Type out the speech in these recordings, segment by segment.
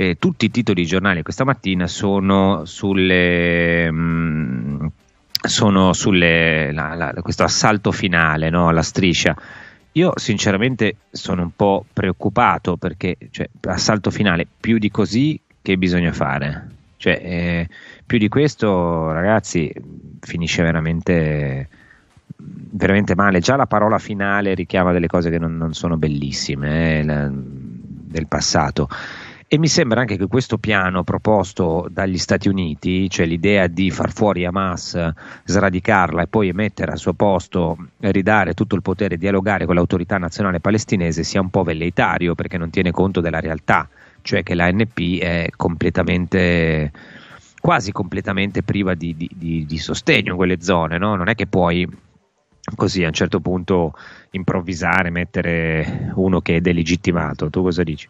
eh, tutti i titoli giornali questa mattina sono sulle... Mh, mm, sono sulle la, la, questo assalto finale no, alla striscia. Io sinceramente sono un po' preoccupato perché cioè, assalto finale più di così che bisogna fare. Cioè, eh, più di questo, ragazzi, finisce veramente, veramente, male. Già la parola finale richiama delle cose che non, non sono bellissime eh, la, del passato. E mi sembra anche che questo piano proposto dagli Stati Uniti, cioè l'idea di far fuori Hamas, sradicarla e poi mettere al suo posto, ridare tutto il potere e dialogare con l'autorità nazionale palestinese, sia un po' velleitario perché non tiene conto della realtà, cioè che l'ANP è completamente quasi completamente priva di, di, di, di sostegno in quelle zone, no? non è che puoi così a un certo punto improvvisare, mettere uno che è delegittimato. Tu cosa dici?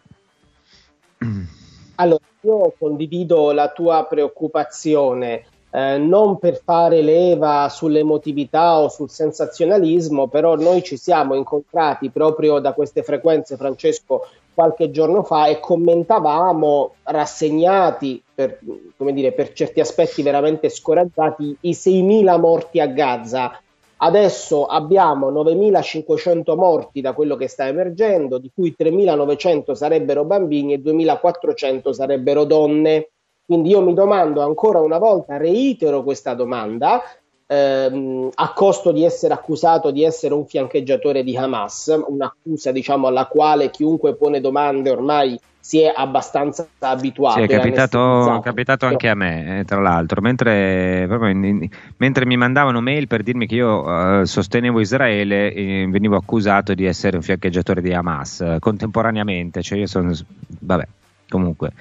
Allora, io condivido la tua preoccupazione, eh, non per fare leva sull'emotività o sul sensazionalismo, però noi ci siamo incontrati proprio da queste frequenze, Francesco, qualche giorno fa e commentavamo rassegnati, per, come dire, per certi aspetti veramente scoraggiati, i 6.000 morti a Gaza Adesso abbiamo 9.500 morti da quello che sta emergendo, di cui 3.900 sarebbero bambini e 2.400 sarebbero donne. Quindi io mi domando ancora una volta, reitero questa domanda, ehm, a costo di essere accusato di essere un fiancheggiatore di Hamas, un'accusa diciamo alla quale chiunque pone domande ormai si è abbastanza abituato. Sì, è capitato, capitato anche a me, eh, tra l'altro, mentre, in, in, mentre, mi mandavano mail per dirmi che io eh, sostenevo Israele, eh, venivo accusato di essere un fiancheggiatore di Hamas eh, contemporaneamente, cioè io sono... vabbè, comunque,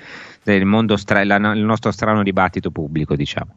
del mondo stra- la, il nostro strano dibattito pubblico, diciamo.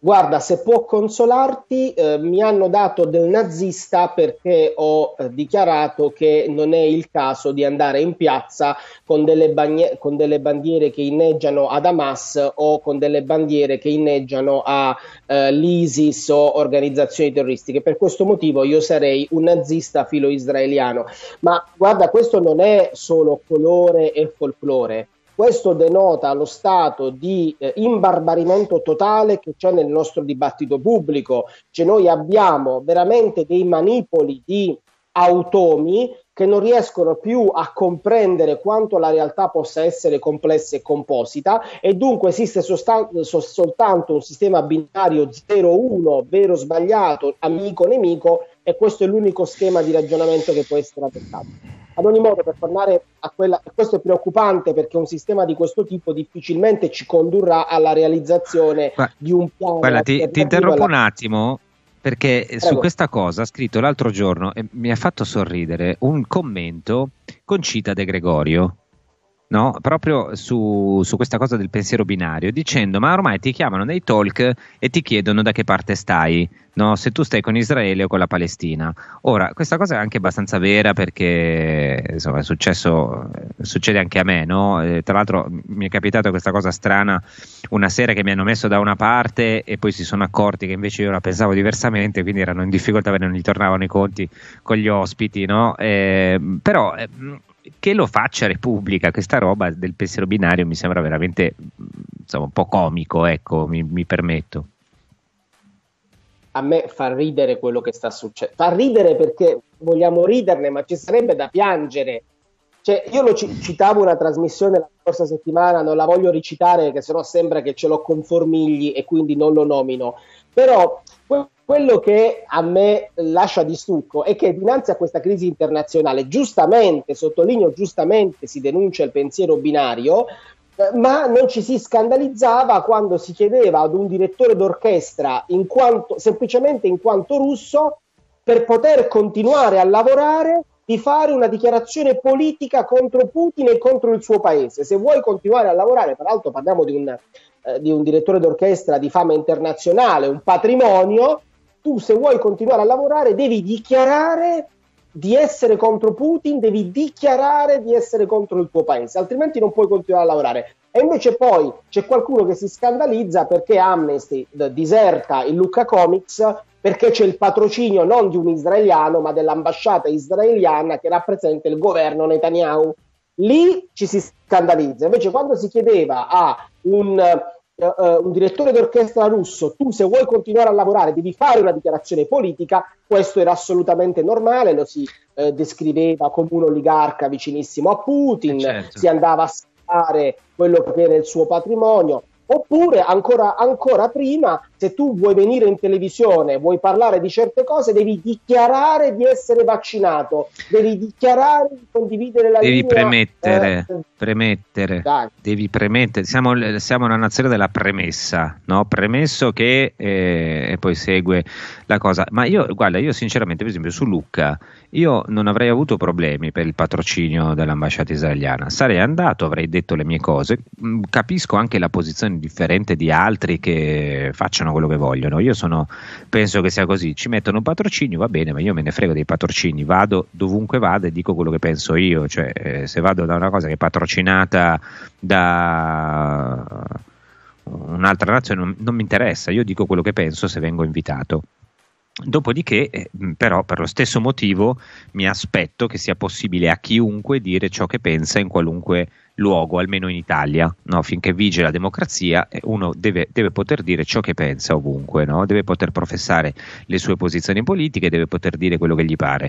Guarda, se può consolarti, eh, mi hanno dato del nazista perché ho eh, dichiarato che non è il caso di andare in piazza con delle, bagne- con delle, bandiere che inneggiano ad Hamas o con delle bandiere che inneggiano all'ISIS eh, o organizzazioni terroristiche. Per questo motivo io sarei un nazista filo israeliano. Ma guarda, questo non è solo colore e folklore questo denota lo stato di eh, imbarbarimento totale che c'è nel nostro dibattito pubblico, cioè noi abbiamo veramente dei manipoli di automi che non riescono più a comprendere quanto la realtà possa essere complessa e composita e dunque esiste sostan- soltanto un sistema binario 0-1, vero sbagliato, amico nemico e questo è l'unico schema di ragionamento che può essere adottato. Ad ogni modo, per tornare a quella, questo è preoccupante perché un sistema di questo tipo difficilmente ci condurrà alla realizzazione Gua- di un piano. Guarda, ti, ti interrompo alla... un attimo perché Prego. su questa cosa ha scritto l'altro giorno e mi ha fatto sorridere un commento con Cita De Gregorio no? proprio su, su, questa cosa del pensiero binario, dicendo ma ormai ti chiamano nei talk e ti chiedono da che parte stai, no? se tu stai con Israele o con la Palestina. Ora, questa cosa è anche abbastanza vera perché insomma, è successo, succede anche a me, no? eh, tra l'altro mi è capitata questa cosa strana una sera che mi hanno messo da una parte e poi si sono accorti che invece io la pensavo diversamente, quindi erano in difficoltà perché non gli tornavano i conti con gli ospiti, no? eh, però... Eh, che lo faccia Repubblica, questa roba del pensiero binario mi sembra veramente insomma, un po' comico, ecco, mi, mi permetto. A me fa ridere quello che sta succedendo, fa ridere perché vogliamo riderne, ma ci sarebbe da piangere. Cioè, io lo c- citavo una trasmissione la scorsa settimana, non la voglio ricitare perché sennò sembra che ce l'ho con Formigli e quindi non lo nomino, però quello che a me lascia di stucco è che dinanzi a questa crisi internazionale, giustamente, sottolineo giustamente, si denuncia il pensiero binario, eh, ma non ci si scandalizzava quando si chiedeva ad un direttore d'orchestra, in quanto, semplicemente in quanto russo, per poter continuare a lavorare, di fare una dichiarazione politica contro Putin e contro il suo paese. Se vuoi continuare a lavorare, peraltro parliamo di un, eh, di un direttore d'orchestra di fama internazionale, un patrimonio, tu se vuoi continuare a lavorare devi dichiarare di essere contro Putin, devi dichiarare di essere contro il tuo paese, altrimenti non puoi continuare a lavorare. E invece poi c'è qualcuno che si scandalizza perché Amnesty eh, diserta il Lucca Comics perché c'è il patrocinio non di un israeliano, ma dell'ambasciata israeliana che rappresenta il governo Netanyahu. Lì ci si scandalizza. Invece quando si chiedeva a un uh, un direttore d'orchestra russo, tu se vuoi continuare a lavorare devi fare una dichiarazione politica, questo era assolutamente normale, lo si uh, descriveva come un oligarca vicinissimo a Putin, certo. si andava a scavare quello che era il suo patrimonio, oppure ancora, ancora prima se tu vuoi venire in televisione, vuoi parlare di certe cose, devi dichiarare di essere vaccinato, devi dichiarare di condividere la devi linea. Premettere, eh, premettere, devi premettere, siamo, siamo, una nazione della premessa, no? premesso che eh, e poi segue la cosa, ma io guarda, io sinceramente per esempio su Lucca, io non avrei avuto problemi per il patrocinio dell'ambasciata israeliana, sarei andato, avrei detto le mie cose, mm, capisco anche la posizione differente di altri che facciano facciano quello che vogliono. Io sono, penso che sia così. Ci mettono un patrocinio, va bene, ma io me ne frego dei patrocini. Vado dovunque vado e dico quello che penso io. Cioè, eh, se vado da una cosa che è patrocinata da un'altra nazione, non, non mi interessa. Io dico quello che penso se vengo invitato. Dopodiché, eh, però, per lo stesso motivo mi aspetto che sia possibile a chiunque dire ciò che pensa in qualunque luogo, almeno in Italia, no? finché vige la democrazia, eh, uno deve, deve, poter dire ciò che pensa ovunque, no? deve poter professare le sue posizioni politiche, deve poter dire quello che gli pare.